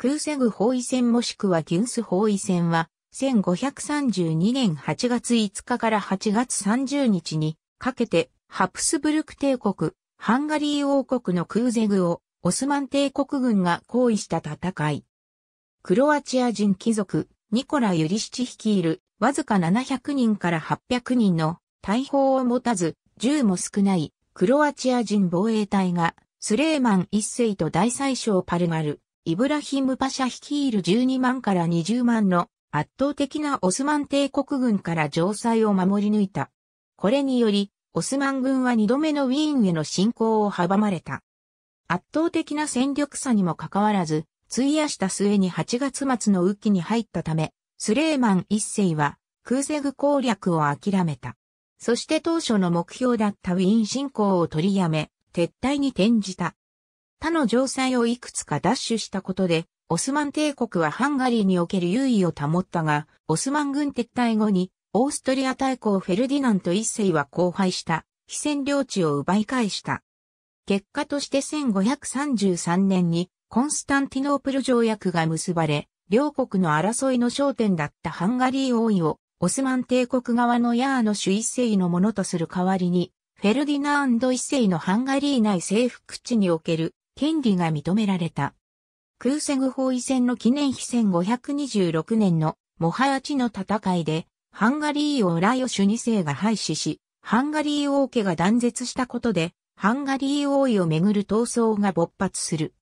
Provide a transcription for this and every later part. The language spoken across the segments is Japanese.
クーセグ包囲戦もしくはギュンス包囲戦は、1532年8月5日から8月30日にかけて、ハプスブルク帝国、ハンガリー王国のクーゼグをオスマン帝国軍が行為した戦い。クロアチア人貴族、ニコラ・ユリシチ率いる、わずか700人から800人の大砲を持たず、銃も少ない、クロアチア人防衛隊が、スレーマン一世と大宰相パルマル、イブラヒムパシャ率いる12万から20万の圧倒的なオスマン帝国軍から城塞を守り抜いた。これにより、オスマン軍は2度目のウィーンへの侵攻を阻まれた。圧倒的な戦力差にもかかわらず、費やした末に8月末の雨季に入ったため、スレーマン一世はクーゼグ攻略を諦めた。そして当初の目標だったウィーン侵攻を取りやめ、撤退に転じた。他の城塞をいくつか奪取したことで、オスマン帝国はハンガリーにおける優位を保ったが、オスマン軍撤退後に、オーストリア大公フェルディナント一世は荒廃した、非占領地を奪い返した。結果として1533年に、コンスタンティノープル条約が結ばれ、両国の争いの焦点だったハンガリー王位を、オスマン帝国側のヤーの主一世のものとする代わりに、フェルディナンド一世のハンガリー内征服地における権利が認められた。クーセグ包囲戦の記念碑1526年のモハヤチの戦いで、ハンガリー王ラヨシュ2世が廃止し、ハンガリー王家が断絶したことで、ハンガリー王位をめぐる闘争が勃発する。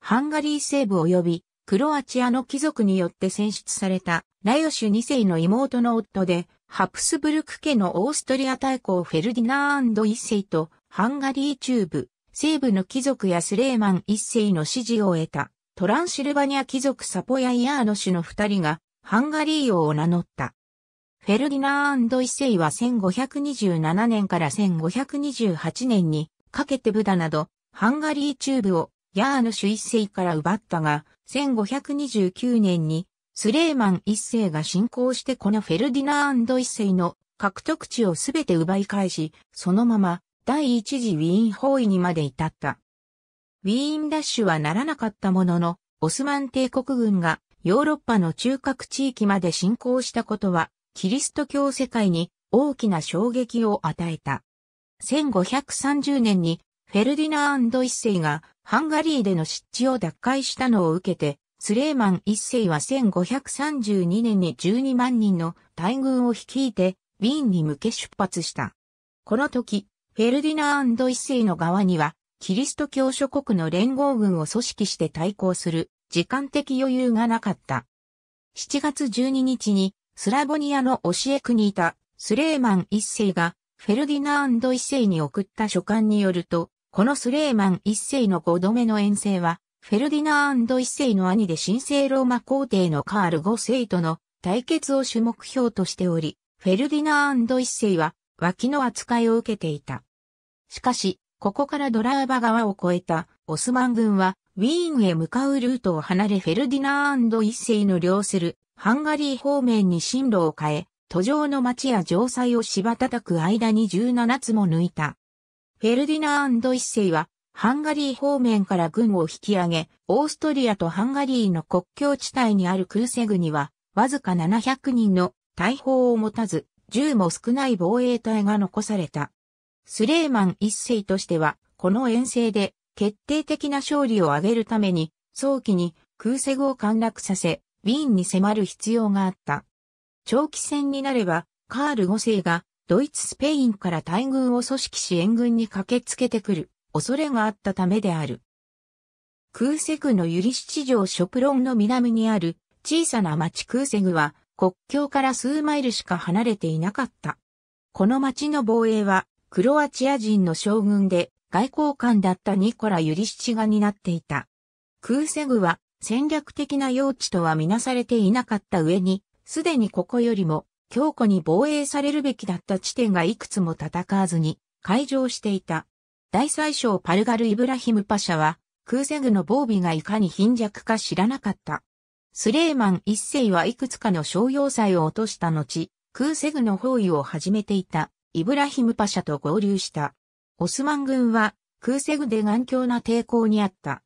ハンガリー西部及びクロアチアの貴族によって選出されたラヨシュ2世の妹の夫で、ハプスブルク家のオーストリア大公フェルディナーンド1世とハンガリー中部西部の貴族やスレーマン一世の支持を得た、トランシルバニア貴族サポヤイヤーノ氏の二人が、ハンガリー王を名乗った。フェルディナー一世は1527年から1528年にかけてブダなど、ハンガリー中部をヤーノシュ一世から奪ったが、1529年にスレーマン一世が侵攻してこのフェルディナー一世の獲得地をすべて奪い返し、そのまま第一次ウィーン包囲にまで至った。ウィーンダッシュはならなかったものの、オスマン帝国軍がヨーロッパの中核地域まで侵攻したことは、キリスト教世界に大きな衝撃を与えた。1530年にフェルディナーンド一世がハンガリーでの湿地を奪回したのを受けて、スレーマン一世は1532年に12万人の大軍を率いて、ウィーンに向け出発した。この時、フェルディナー一世の側には、キリスト教諸国の連合軍を組織して対抗する時間的余裕がなかった。7月12日にスラボニアの教え区にいたスレーマン一世がフェルディナー一世に送った書簡によると、このスレーマン一世の5度目の遠征は、フェルディナー一世の兄で神聖ローマ皇帝のカール5世との対決を主目標としており、フェルディナー一世は脇の扱いを受けていた。しかし、ここからドラーバ川を越えたオスマン軍はウィーンへ向かうルートを離れフェルディナーンド一世の領するハンガリー方面に進路を変え、途上の町や城塞を芝叩く間に17つも抜いた。フェルディナーンド一世はハンガリー方面から軍を引き上げ、オーストリアとハンガリーの国境地帯にあるクルセグには、わずか700人の大砲を持たず、銃も少ない防衛隊が残された。スレーマン一世としては、この遠征で決定的な勝利を挙げるために、早期に空セグを陥落させ、ウィーンに迫る必要があった。長期戦になれば、カール5世がドイツスペインから大軍を組織し援軍に駆けつけてくる恐れがあったためである。空セグのユリシチ城ショプロンの南にある小さな町空セグは国境から数マイルしか離れていなかった。この町の防衛は、クロアチア人の将軍で外交官だったニコラ・ユリシチが担っていた。クーセグは戦略的な用地とはみなされていなかった上に、すでにここよりも強固に防衛されるべきだった地点がいくつも戦わずに会場していた。大宰相パルガル・イブラヒムパシャは、クーセグの防備がいかに貧弱か知らなかった。スレーマン一世はいくつかの商用祭を落とした後、クーセグの包囲を始めていたイブラヒムパシャと合流した。オスマン軍はクーセグで頑強な抵抗にあった。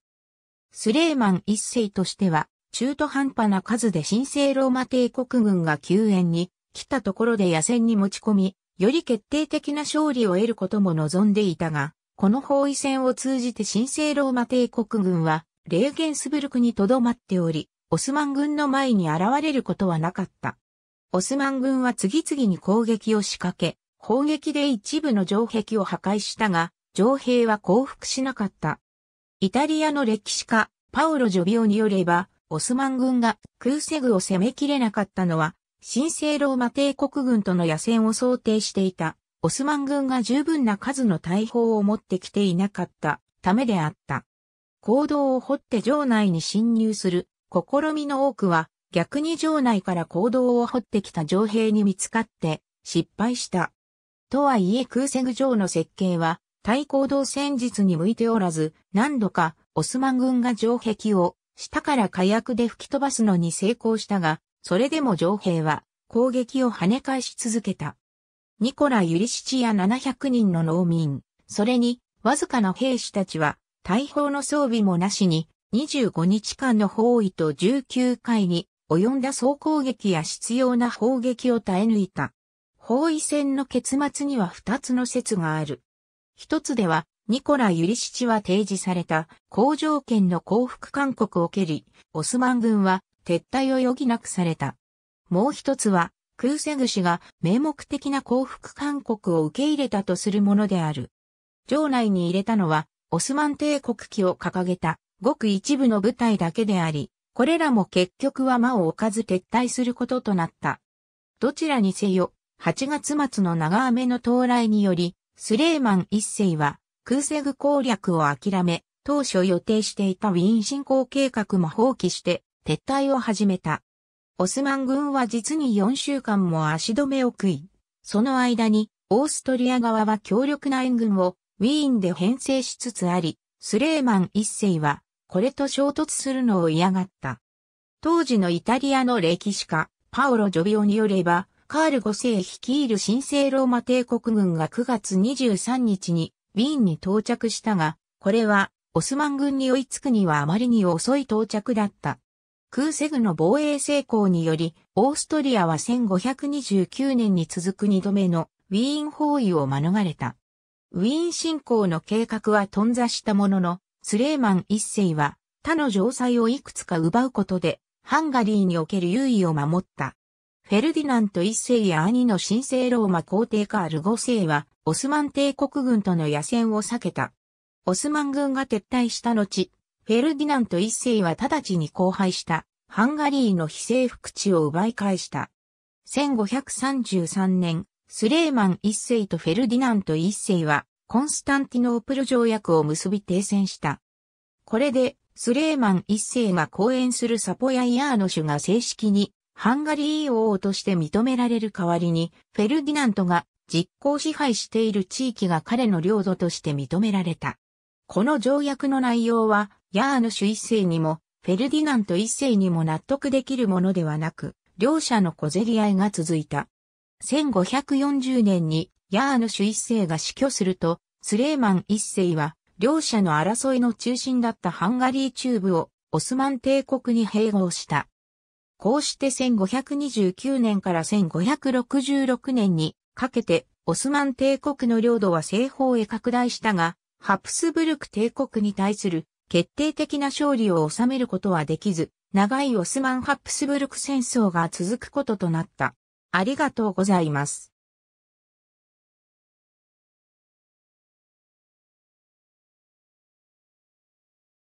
スレーマン一世としては中途半端な数で神聖ローマ帝国軍が救援に来たところで野戦に持ち込み、より決定的な勝利を得ることも望んでいたが、この包囲戦を通じて神聖ローマ帝国軍はレーゲンスブルクにとどまっており、オスマン軍の前に現れることはなかった。オスマン軍は次々に攻撃を仕掛け、砲撃で一部の城壁を破壊したが、城兵は降伏しなかった。イタリアの歴史家、パオロ・ジョビオによれば、オスマン軍がクーセグを攻めきれなかったのは、神聖ローマ帝国軍との野戦を想定していた、オスマン軍が十分な数の大砲を持ってきていなかったためであった。行動を掘って城内に侵入する試みの多くは、逆に城内から行動を掘ってきた城兵に見つかって失敗した。とはいえ空戦グ城の設計は対行動戦術に向いておらず何度かオスマン軍が城壁を下から火薬で吹き飛ばすのに成功したが、それでも城兵は攻撃を跳ね返し続けた。ニコラ・ユリシチア700人の農民、それにわずかな兵士たちは大砲の装備もなしに25日間の包囲と19回に及んだ総攻撃や必要な砲撃を耐え抜いた。包囲戦の結末には2つの説がある。一つでは、ニコラ・ユリシチは提示された、工場圏の降伏勧告を蹴り、オスマン軍は撤退を余儀なくされた。もう一つは、クーセグ氏が名目的な降伏勧告を受け入れたとするものである。城内に入れたのは、オスマン帝国旗を掲げたごく一部の部隊だけであり、これらも結局は間を置かず撤退することとなった。どちらにせよ、8月末の長雨の到来により、スレーマン一世は、空セグ攻略を諦め、当初予定していたウィーン侵攻計画も放棄して、撤退を始めた。オスマン軍は実に4週間も足止めを食い、その間に、オーストリア側は強力な援軍をウィーンで編成しつつあり、スレーマン一世はこれと衝突するのを嫌がった。当時のイタリアの歴史家、パオロ・ジョビオによれば、カール5世率いる神聖ローマ帝国軍が9月23日にウィーンに到着したが、これはオスマン軍に追いつくにはあまりに遅い到着だった。クーセグの防衛成功により、オーストリアは1529年に続く2度目のウィーン包囲を免れた。ウィーン侵攻の計画は頓挫したものの、スレーマン一世は他の城塞をいくつか奪うことで、ハンガリーにおける優位を守った。フェルディナント一世や兄の神聖ローマ皇帝カール五世は、オスマン帝国軍との野戦を避けた。オスマン軍が撤退した後、フェルディナント一世は直ちに荒廃した、ハンガリーの非征服地を奪い返した。1533年、スレーマン一世とフェルディナント一世は、コンスタンティノープル条約を結び停戦した。これで、スレーマン一世が講演するサポヤイヤーノシが正式に、ハンガリー王として認められる代わりに、フェルディナントが実行支配している地域が彼の領土として認められた。この条約の内容は、ヤーヌシュ一世にも、フェルディナント一世にも納得できるものではなく、両者の小競り合いが続いた。1540年にヤーヌシュ一世が死去すると、スレーマン一世は、両者の争いの中心だったハンガリー中部をオスマン帝国に併合した。こうして1529年から1566年にかけてオスマン帝国の領土は西方へ拡大したが、ハプスブルク帝国に対する決定的な勝利を収めることはできず、長いオスマンハプスブルク戦争が続くこととなった。ありがとうございます。